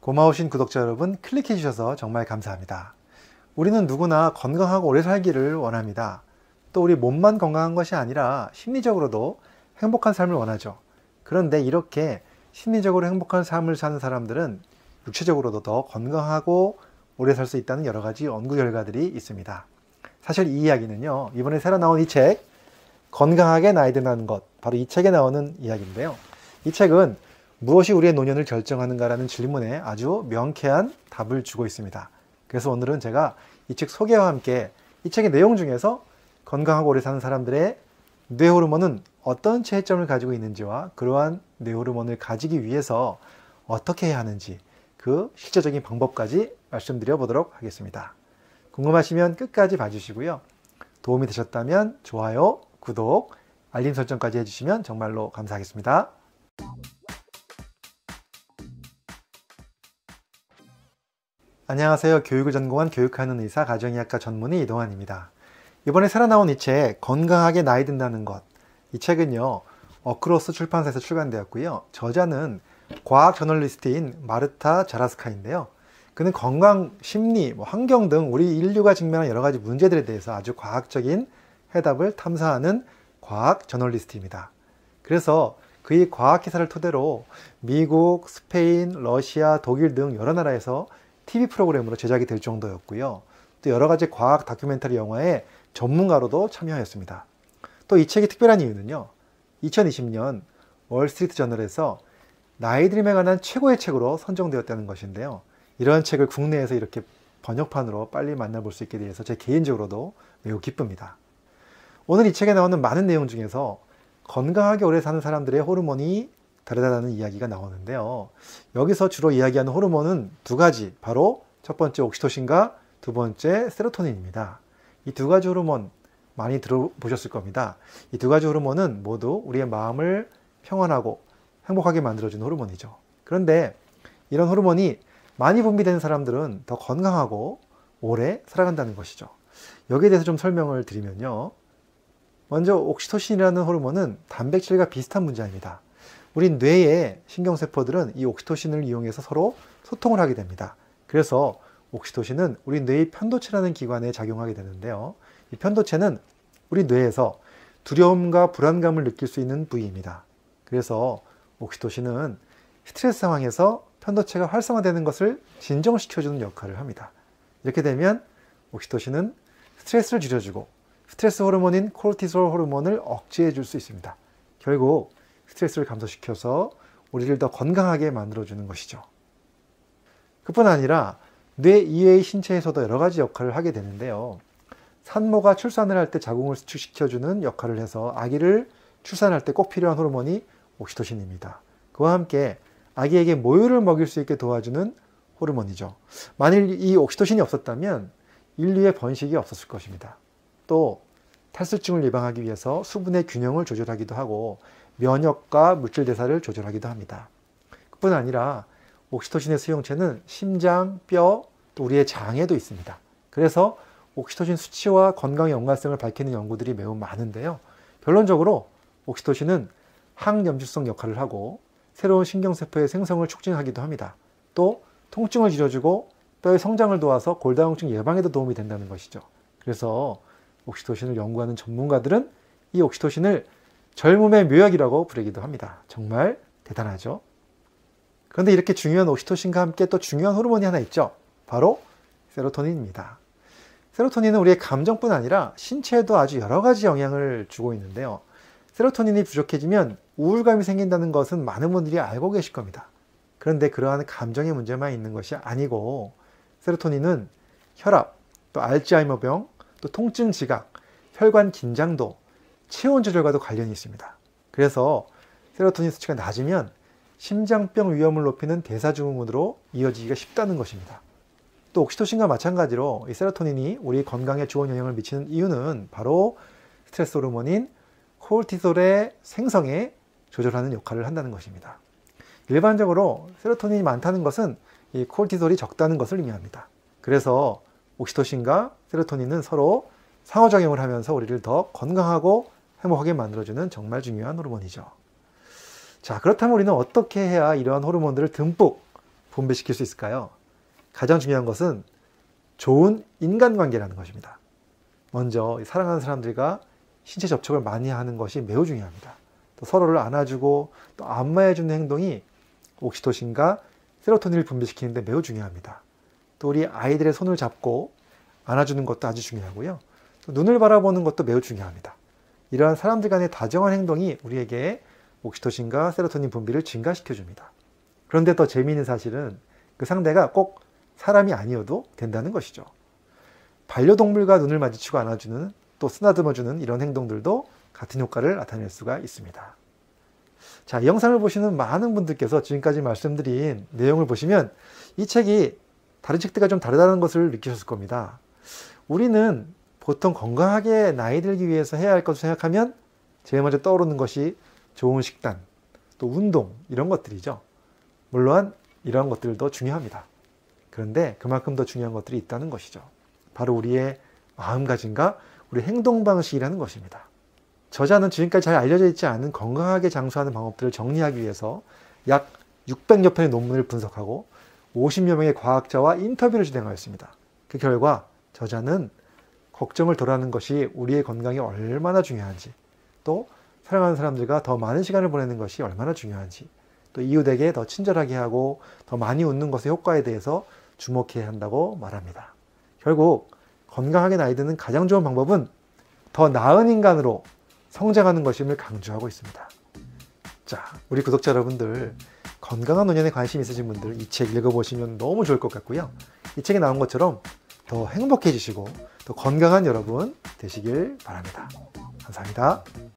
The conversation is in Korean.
고마우신 구독자 여러분 클릭해 주셔서 정말 감사합니다. 우리는 누구나 건강하고 오래 살기를 원합니다. 또 우리 몸만 건강한 것이 아니라 심리적으로도 행복한 삶을 원하죠. 그런데 이렇게 심리적으로 행복한 삶을 사는 사람들은 육체적으로도 더 건강하고 오래 살 수 있다는 여러 가지 연구 결과들이 있습니다. 사실 이 이야기는요, 이번에 새로 나온 이 책, 건강하게 나이 든다는 것, 바로 이 책에 나오는 이야기인데요. 이 책은 무엇이 우리의 노년을 결정하는가라는 질문에 아주 명쾌한 답을 주고 있습니다. 그래서 오늘은 제가 이 책 소개와 함께 이 책의 내용 중에서 건강하고 오래 사는 사람들의 뇌호르몬은 어떤 체이점을 가지고 있는지와 그러한 뇌호르몬을 가지기 위해서 어떻게 해야 하는지 그 실제적인 방법까지 말씀드려 보도록 하겠습니다. 궁금하시면 끝까지 봐주시고요. 도움이 되셨다면 좋아요, 구독, 알림 설정까지 해주시면 정말로 감사하겠습니다. 안녕하세요. 교육을 전공한 교육하는 의사 가정의학과 전문의 이동환입니다. 이번에 새로 나온 이 책 건강하게 나이 든다는 것. 이 책은요. 어크로스 출판사에서 출간되었고요. 저자는 과학 저널리스트인 마르타 자라스카인데요. 그는 건강, 심리, 뭐 환경 등 우리 인류가 직면한 여러 가지 문제들에 대해서 아주 과학적인 해답을 탐사하는 과학 저널리스트입니다. 그래서 그의 과학 기사를 토대로 미국, 스페인, 러시아, 독일 등 여러 나라에서 TV 프로그램으로 제작이 될 정도였고요. 또 여러 가지 과학 다큐멘터리 영화에 전문가로도 참여하였습니다. 또 이 책이 특별한 이유는요. 2020년 월스트리트 저널에서 나이드림에 관한 최고의 책으로 선정되었다는 것인데요. 이런 책을 국내에서 이렇게 번역판으로 빨리 만나볼 수 있게 돼서 제 개인적으로도 매우 기쁩니다. 오늘 이 책에 나오는 많은 내용 중에서 건강하게 오래 사는 사람들의 호르몬이 다르다는 이야기가 나오는데요. 여기서 주로 이야기하는 호르몬은 두 가지, 바로 첫 번째 옥시토신과 두 번째 세로토닌입니다. 이 두 가지 호르몬 많이 들어보셨을 겁니다. 이 두 가지 호르몬은 모두 우리의 마음을 평안하고 행복하게 만들어주는 호르몬이죠. 그런데 이런 호르몬이 많이 분비되는 사람들은 더 건강하고 오래 살아간다는 것이죠. 여기에 대해서 좀 설명을 드리면요. 먼저 옥시토신이라는 호르몬은 단백질과 비슷한 문제입니다 우리 뇌의 신경세포들은 이 옥시토신을 이용해서 서로 소통을 하게 됩니다. 그래서 옥시토신은 우리 뇌의 편도체라는 기관에 작용하게 되는데요. 이 편도체는 우리 뇌에서 두려움과 불안감을 느낄 수 있는 부위입니다. 그래서 옥시토신은 스트레스 상황에서 편도체가 활성화되는 것을 진정시켜주는 역할을 합니다. 이렇게 되면 옥시토신은 스트레스를 줄여주고 스트레스 호르몬인 콜티솔 호르몬을 억제해 줄 수 있습니다. 결국 스트레스를 감소시켜서 우리를 더 건강하게 만들어주는 것이죠. 그뿐 아니라 뇌 이외의 신체에서도 여러 가지 역할을 하게 되는데요. 산모가 출산을 할 때 자궁을 수축시켜주는 역할을 해서 아기를 출산할 때 꼭 필요한 호르몬이 옥시토신입니다. 그와 함께 아기에게 모유를 먹일 수 있게 도와주는 호르몬이죠. 만일 이 옥시토신이 없었다면 인류의 번식이 없었을 것입니다. 또 탈수증을 예방하기 위해서 수분의 균형을 조절하기도 하고 면역과 물질 대사를 조절하기도 합니다. 뿐 아니라 옥시토신의 수용체는 심장, 뼈, 또 우리의 장에도 있습니다. 그래서 옥시토신 수치와 건강의 연관성을 밝히는 연구들이 매우 많은데요. 결론적으로 옥시토신은 항염증성 역할을 하고 새로운 신경세포의 생성을 촉진하기도 합니다. 또 통증을 줄여주고 뼈의 성장을 도와서 골다공증 예방에도 도움이 된다는 것이죠. 그래서 옥시토신을 연구하는 전문가들은 이 옥시토신을 젊음의 묘약이라고 부르기도 합니다. 정말 대단하죠? 그런데 이렇게 중요한 오시토신과 함께 또 중요한 호르몬이 하나 있죠. 바로 세로토닌입니다. 세로토닌은 우리의 감정뿐 아니라 신체에도 아주 여러 가지 영향을 주고 있는데요. 세로토닌이 부족해지면 우울감이 생긴다는 것은 많은 분들이 알고 계실 겁니다. 그런데 그러한 감정의 문제만 있는 것이 아니고 세로토닌은 혈압, 또 알츠하이머병, 또 통증 지각, 혈관 긴장도, 체온 조절과도 관련이 있습니다. 그래서 세로토닌 수치가 낮으면 심장병 위험을 높이는 대사증후군으로 이어지기가 쉽다는 것입니다. 또 옥시토신과 마찬가지로 이 세로토닌이 우리 건강에 좋은 영향을 미치는 이유는 바로 스트레스 호르몬인 콜티솔의 생성에 조절하는 역할을 한다는 것입니다. 일반적으로 세로토닌이 많다는 것은 이 콜티솔이 적다는 것을 의미합니다. 그래서 옥시토신과 세로토닌은 서로 상호작용을 하면서 우리를 더 건강하고 행복하게 만들어주는 정말 중요한 호르몬이죠. 자, 그렇다면 우리는 어떻게 해야 이러한 호르몬들을 듬뿍 분비시킬 수 있을까요? 가장 중요한 것은 좋은 인간관계라는 것입니다. 먼저 사랑하는 사람들과 신체 접촉을 많이 하는 것이 매우 중요합니다. 또 서로를 안아주고 또 안마해주는 행동이 옥시토신과 세로토닌을 분비시키는데 매우 중요합니다. 또 우리 아이들의 손을 잡고 안아주는 것도 아주 중요하고요. 눈을 바라보는 것도 매우 중요합니다. 이러한 사람들 간의 다정한 행동이 우리에게 옥시토신과 세로토닌 분비를 증가시켜 줍니다. 그런데 더 재미있는 사실은 그 상대가 꼭 사람이 아니어도 된다는 것이죠. 반려동물과 눈을 마주치고 안아주는 또쓰나듬어주는 이런 행동들도 같은 효과를 나타낼 수가 있습니다. 자, 이 영상을 보시는 많은 분들께서 지금까지 말씀드린 내용을 보시면 이 책이 다른 책들과 좀 다르다는 것을 느끼셨을 겁니다. 우리는 보통 건강하게 나이 들기 위해서 해야 할 것을 생각하면 제일 먼저 떠오르는 것이 좋은 식단, 또 운동 이런 것들이죠. 물론 이런 것들도 중요합니다. 그런데 그만큼 더 중요한 것들이 있다는 것이죠. 바로 우리의 마음가짐과 우리 행동 방식이라는 것입니다. 저자는 지금까지 잘 알려져 있지 않은 건강하게 장수하는 방법들을 정리하기 위해서 약 600여 편의 논문을 분석하고 50여 명의 과학자와 인터뷰를 진행하였습니다. 그 결과 저자는 걱정을 덜하는 것이 우리의 건강이 얼마나 중요한지, 또 사랑하는 사람들과 더 많은 시간을 보내는 것이 얼마나 중요한지, 또 이웃에게 더 친절하게 하고 더 많이 웃는 것의 효과에 대해서 주목해야 한다고 말합니다. 결국 건강하게 나이 드는 가장 좋은 방법은 더 나은 인간으로 성장하는 것임을 강조하고 있습니다. 자, 우리 구독자 여러분들 건강한 노년에 관심 있으신 분들 이 책 읽어보시면 너무 좋을 것 같고요. 이 책에 나온 것처럼 더 행복해지시고 더 건강한 여러분 되시길 바랍니다. 감사합니다.